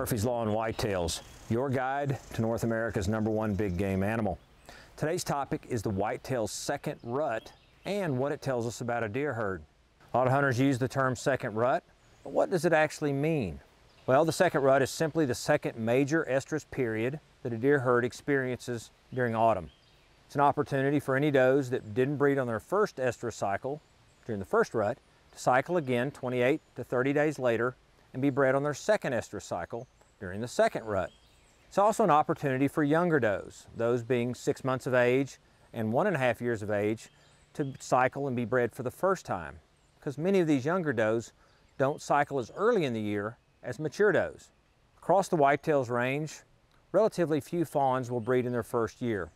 Murphy's Law and Whitetails, your guide to North America's number one big game animal. Today's topic is the whitetail's second rut and what it tells us about a deer herd. A lot of hunters use the term second rut, but what does it actually mean? Well, the second rut is simply the second major estrus period that a deer herd experiences during autumn. It's an opportunity for any does that didn't breed on their first estrus cycle during the first rut to cycle again 28 to 30 days later and be bred on their second estrus cycle during the second rut. It's also an opportunity for younger does, those being six months of age and one and a half years of age, to cycle and be bred for the first time, because many of these younger does don't cycle as early in the year as mature does. Across the whitetails range, relatively few fawns will breed in their first year,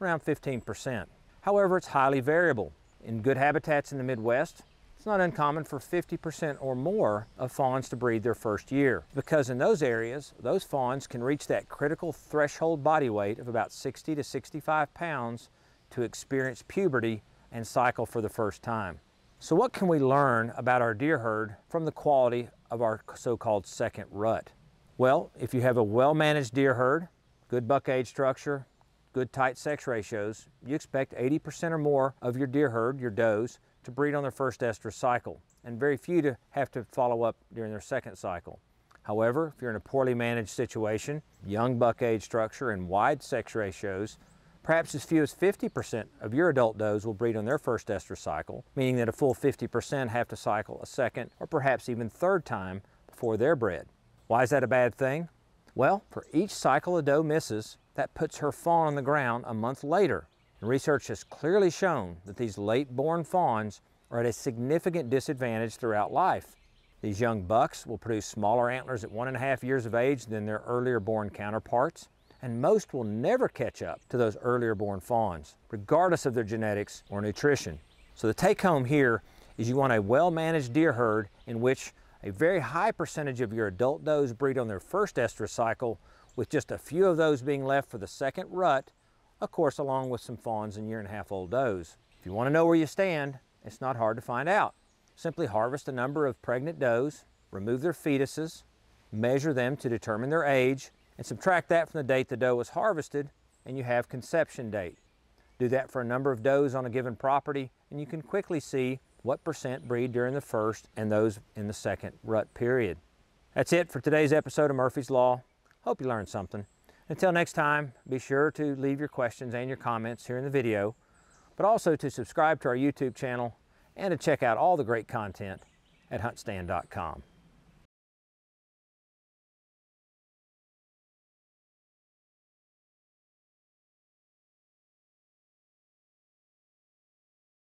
around 15%. However, it's highly variable. In good habitats in the Midwest, not uncommon for 50% or more of fawns to breed their first year because in those areas, those fawns can reach that critical threshold body weight of about 60 to 65 pounds to experience puberty and cycle for the first time. So what can we learn about our deer herd from the quality of our so-called second rut? Well, if you have a well-managed deer herd, good buck age structure, good tight sex ratios, you expect 80% or more of your deer herd, your does, to breed on their first estrus cycle and very few to have to follow up during their second cycle. However, if you're in a poorly managed situation, young buck age structure and wide sex ratios, perhaps as few as 50% of your adult does will breed on their first estrus cycle, meaning that a full 50% have to cycle a second or perhaps even third time before they're bred. Why is that a bad thing? Well, for each cycle a doe misses, that puts her fawn on the ground a month later research has clearly shown that these late-born fawns are at a significant disadvantage throughout life. These young bucks will produce smaller antlers at one and a half years of age than their earlier born counterparts, and most will never catch up to those earlier born fawns, regardless of their genetics or nutrition. So the take home here is you want a well-managed deer herd in which a very high percentage of your adult does breed on their first estrus cycle, with just a few of those being left for the second rut of course along with some fawns and year and a half old does. If you want to know where you stand, it's not hard to find out. Simply harvest a number of pregnant does, remove their fetuses, measure them to determine their age, and subtract that from the date the doe was harvested, and you have conception date. Do that for a number of does on a given property, and you can quickly see what percent breed during the first and those in the second rut period. That's it for today's episode of Murphy's Law. Hope you learned something. Until next time, be sure to leave your questions and your comments here in the video, but also to subscribe to our YouTube channel and to check out all the great content at huntstand.com.